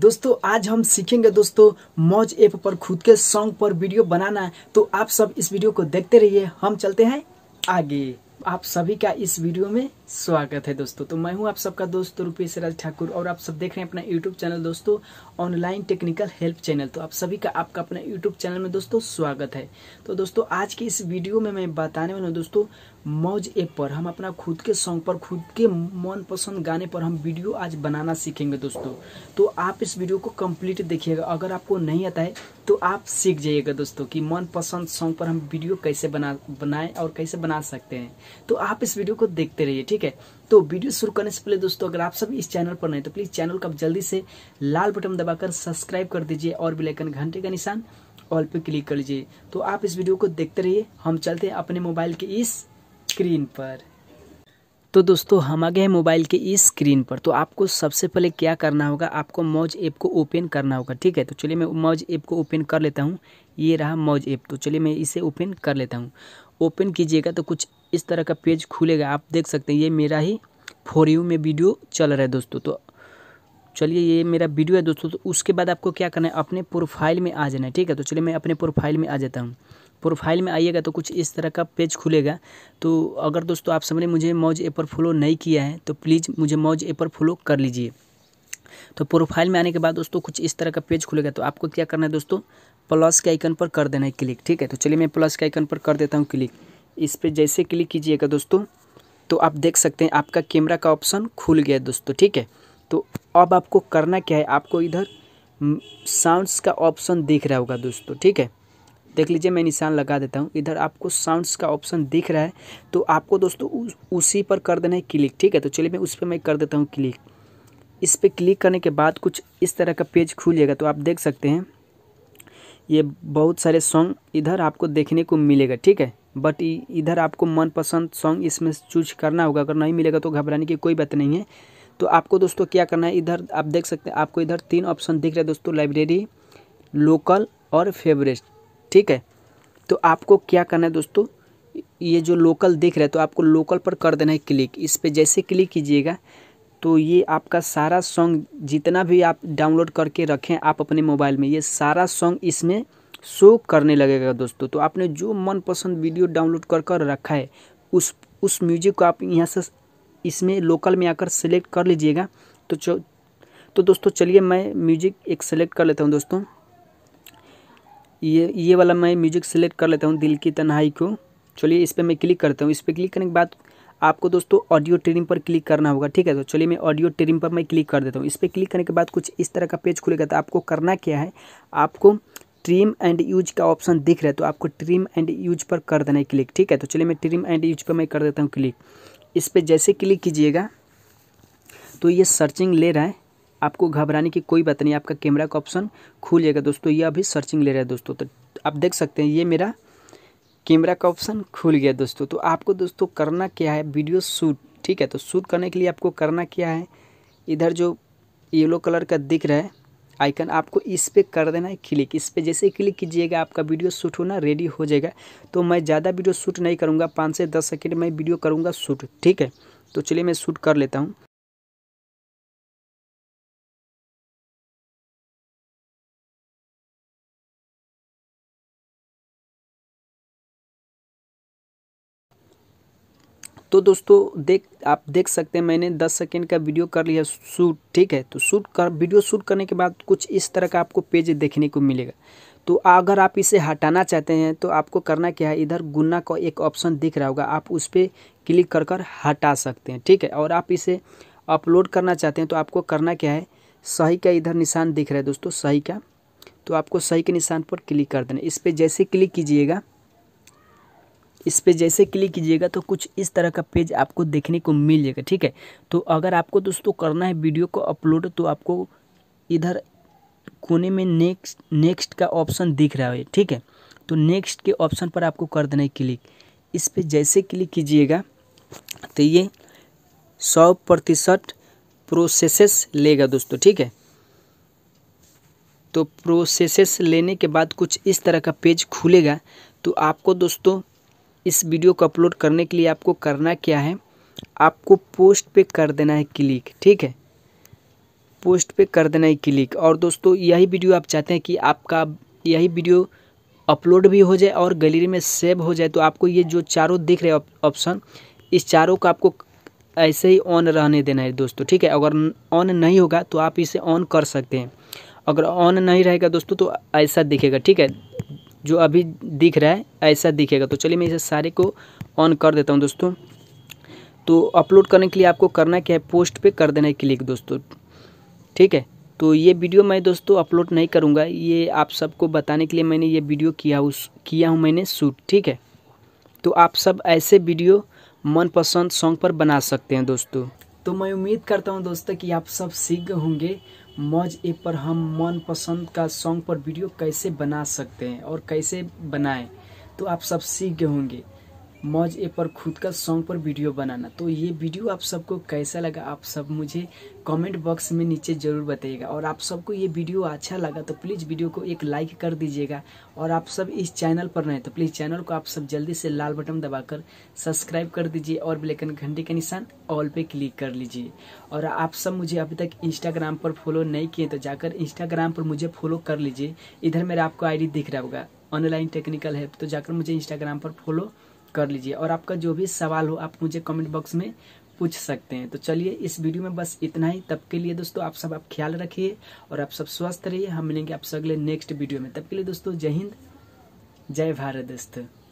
दोस्तों आज हम सीखेंगे दोस्तों मौज ऐप पर खुद के सॉन्ग पर वीडियो बनाना तो आप सब इस वीडियो को देखते रहिए हम चलते हैं आगे आप सभी का इस वीडियो में स्वागत है दोस्तों तो मैं हूं आप सबका दोस्त रूपेश राज ठाकुर और आप सब देख रहे हैं अपना यूट्यूब चैनल दोस्तों ऑनलाइन टेक्निकल हेल्प चैनल तो आप सभी का आपका अपना यूट्यूब चैनल में दोस्तों स्वागत है तो दोस्तों आज के इस वीडियो में मैं बताने वाला हूं दोस्तों मौज ऐप पर हम अपना खुद के सॉन्ग पर खुद के मनपसंद गाने पर हम वीडियो आज बनाना सीखेंगे दोस्तों तो आप इस वीडियो को कंप्लीट देखिएगा अगर आपको नहीं आता है तो आप सीख जाइएगा दोस्तों कि मनपसंद सॉन्ग पर हम वीडियो कैसे बना बनाएं और कैसे बना सकते हैं तो आप इस वीडियो को देखते रहिए ठीक ठीक है तो वीडियो शुरू करने से पहले दोस्तों अगर आप सब इस चैनल पर नहीं तो प्लीज चैनल को आप जल्दी से लाल बटन दबाकर सब्सक्राइब कर दीजिए और बिलाईकन घंटे का निशान ऑल पे क्लिक कर लीजिए तो आप इस वीडियो को देखते रहिए हम चलते हैं अपने मोबाइल के इस स्क्रीन पर तो दोस्तों हम आ गए हैं मोबाइल के इस स्क्रीन पर तो आपको सबसे पहले क्या करना होगा आपको मौज ऐप को ओपन करना होगा ठीक है तो चलिए मैं मौज ऐप को ओपन कर लेता हूँ ये रहा मौज ऐप तो चलिए मैं इसे ओपन कर लेता हूँ ओपन कीजिएगा तो कुछ इस तरह का पेज खुलेगा आप देख सकते हैं ये मेरा ही फोर यू में वीडियो चल रहा है दोस्तों तो चलिए ये मेरा वीडियो है दोस्तों तो उसके बाद आपको क्या करना है अपने प्रोफाइल में आ जाना है ठीक है तो चलिए मैं अपने प्रोफाइल में आ जाता हूँ प्रोफाइल में आइएगा तो कुछ इस तरह का पेज खुलेगा तो अगर दोस्तों आप समझ मुझे मौज ए पर फॉलो नहीं किया है तो प्लीज़ मुझे मौज ए पर फॉलो कर लीजिए तो प्रोफाइल में आने के बाद दोस्तों कुछ इस तरह का पेज खुलेगा तो आपको क्या करना है दोस्तों प्लस के आइकन पर कर देना है क्लिक ठीक है तो चलिए मैं प्लस के आइकन पर कर देता हूँ क्लिक इस पर जैसे क्लिक कीजिएगा दोस्तों तो आप देख सकते हैं आपका कैमरा का ऑप्शन खुल गया दोस्तों ठीक है तो अब आपको करना क्या है आपको इधर साउंड्स का ऑप्शन दिख रहा होगा दोस्तों ठीक है देख लीजिए मैं निशान लगा देता हूँ इधर आपको साउंड्स का ऑप्शन दिख रहा है तो आपको दोस्तों उस, उसी पर कर देना है क्लिक ठीक है तो चलिए मैं उस पर मैं कर देता हूँ क्लिक इस पर क्लिक करने के बाद कुछ इस तरह का पेज जाएगा तो आप देख सकते हैं ये बहुत सारे सॉन्ग इधर आपको देखने को मिलेगा ठीक है बट इधर आपको मनपसंद सॉन्ग इसमें चूज करना होगा अगर नहीं मिलेगा तो घबराने की कोई बात नहीं है तो आपको दोस्तों क्या करना है इधर आप देख सकते हैं आपको इधर तीन ऑप्शन दिख रहे हैं दोस्तों लाइब्रेरी लोकल और फेवरेट ठीक है तो आपको क्या करना है दोस्तों ये जो लोकल दिख रहा है तो आपको लोकल पर कर देना है क्लिक इस पर जैसे क्लिक कीजिएगा तो ये आपका सारा सॉन्ग जितना भी आप डाउनलोड करके रखें आप अपने मोबाइल में ये सारा सॉन्ग इसमें शो करने लगेगा दोस्तों तो आपने जो मनपसंद वीडियो डाउनलोड कर कर रखा है उस उस म्यूजिक को आप यहाँ से इसमें लोकल में आकर सेलेक्ट कर लीजिएगा तो चो तो दोस्तों चलिए मैं म्यूजिक एक सेलेक्ट कर लेता हूँ दोस्तों ये ये वाला मैं म्यूजिक सेलेक्ट कर लेता हूँ दिल की तन्हाई को चलिए इस पर मैं क्लिक करता हूँ इस पर क्लिक करने के बाद आपको दोस्तों ऑडियो ट्रिम पर क्लिक करना होगा ठीक है तो चलिए मैं ऑडियो ट्रिम पर मैं क्लिक कर देता हूँ इस पर क्लिक करने के बाद कुछ इस तरह का पेज खुलेगा तो आपको करना क्या है आपको ट्रिम एंड यूज का ऑप्शन दिख रहा है तो आपको ट्रिम एंड यूज पर कर देना है क्लिक ठीक है तो चलिए मैं ट्रिम एंड यूज पर मैं कर देता हूँ क्लिक इस पर जैसे क्लिक कीजिएगा तो ये सर्चिंग ले रहा है आपको घबराने की कोई बात नहीं आपका कैमरा का ऑप्शन खुल जाएगा दोस्तों ये अभी सर्चिंग ले रहा है दोस्तों तो आप देख सकते हैं ये मेरा कैमरा का ऑप्शन खुल गया दोस्तों तो आपको दोस्तों करना क्या है वीडियो शूट ठीक है तो शूट करने के लिए आपको करना क्या है इधर जो येलो कलर का दिख रहा है आइकन आपको इस पर कर देना है क्लिक इस पर जैसे क्लिक कीजिएगा आपका वीडियो शूट होना रेडी हो जाएगा तो मैं ज़्यादा वीडियो शूट नहीं करूँगा पाँच से दस सेकेंड में वीडियो करूँगा शूट ठीक है तो चलिए मैं शूट कर लेता हूँ तो दोस्तों देख आप देख सकते हैं मैंने 10 सेकेंड का वीडियो कर लिया शूट ठीक है तो शूट कर वीडियो शूट करने के बाद कुछ इस तरह का आपको पेज देखने को मिलेगा तो अगर आप इसे हटाना चाहते हैं तो आपको करना क्या है इधर गुना का एक ऑप्शन दिख रहा होगा आप उस पर क्लिक कर कर हटा सकते हैं ठीक है और आप इसे अपलोड करना चाहते हैं तो आपको करना क्या है सही का इधर निशान दिख रहा है दोस्तों सही का तो आपको सही के निशान पर क्लिक कर देना इस पर जैसे क्लिक कीजिएगा इस पर जैसे क्लिक कीजिएगा तो कुछ इस तरह का पेज आपको देखने को मिल जाएगा ठीक है तो अगर आपको दोस्तों करना है वीडियो को अपलोड तो आपको इधर कोने में नेक्स्ट नेक्स्ट का ऑप्शन दिख रहा है ठीक है तो नेक्स्ट के ऑप्शन पर आपको कर देना है क्लिक इस पर जैसे क्लिक कीजिएगा तो ये सौ प्रतिशत प्रोसेसेस लेगा दोस्तों ठीक है तो प्रोसेसेस लेने के बाद कुछ इस तरह का पेज खुलेगा तो आपको दोस्तों इस वीडियो को अपलोड करने के लिए आपको करना क्या है आपको पोस्ट पे कर देना है क्लिक ठीक है पोस्ट पे कर देना है क्लिक और दोस्तों यही वीडियो आप चाहते हैं कि आपका यही वीडियो अपलोड भी हो जाए और गैलरी में सेव हो जाए तो आपको ये जो चारों दिख रहे ऑप्शन इस चारों का आपको ऐसे ही ऑन रहने देना है दोस्तों ठीक है अगर ऑन नहीं होगा तो आप इसे ऑन कर सकते हैं अगर ऑन नहीं रहेगा दोस्तों तो ऐसा दिखेगा ठीक है जो अभी दिख रहा है ऐसा दिखेगा तो चलिए मैं इसे सारे को ऑन कर देता हूँ दोस्तों तो अपलोड करने के लिए आपको करना क्या है पोस्ट पे कर देना है क्लिक दोस्तों ठीक है तो ये वीडियो मैं दोस्तों अपलोड नहीं करूँगा ये आप सबको बताने के लिए मैंने ये वीडियो किया उस किया हूँ मैंने शूट ठीक है तो आप सब ऐसे वीडियो मनपसंद सॉन्ग पर बना सकते हैं दोस्तों तो मैं उम्मीद करता हूँ दोस्तों कि आप सब सीख होंगे मौज ऐप पर हम मन पसंद का सॉन्ग पर वीडियो कैसे बना सकते हैं और कैसे बनाएं तो आप सब सीख गए होंगे मौज ए पर खुद का सॉन्ग पर वीडियो बनाना तो ये वीडियो आप सबको कैसा लगा आप सब मुझे कमेंट बॉक्स में नीचे ज़रूर बताइएगा और आप सबको ये वीडियो अच्छा लगा तो प्लीज़ वीडियो को एक लाइक कर दीजिएगा और आप सब इस चैनल पर नए तो प्लीज़ चैनल को आप सब जल्दी से लाल बटन दबाकर सब्सक्राइब कर दीजिए और ब्लैकन घंटे के निशान ऑल पर क्लिक कर लीजिए और आप सब मुझे अभी तक इंस्टाग्राम पर फॉलो नहीं किए तो जाकर इंस्टाग्राम पर मुझे फॉलो कर लीजिए इधर मेरा आपको आई दिख रहा होगा ऑनलाइन टेक्निकल हेल्प तो जाकर मुझे इंस्टाग्राम पर फॉलो कर लीजिए और आपका जो भी सवाल हो आप मुझे कमेंट बॉक्स में पूछ सकते हैं तो चलिए इस वीडियो में बस इतना ही तब के लिए दोस्तों आप सब आप ख्याल रखिए और आप सब स्वस्थ रहिए हम मिलेंगे आपसे अगले नेक्स्ट वीडियो में तब के लिए दोस्तों जय हिंद जय भारत दोस्तों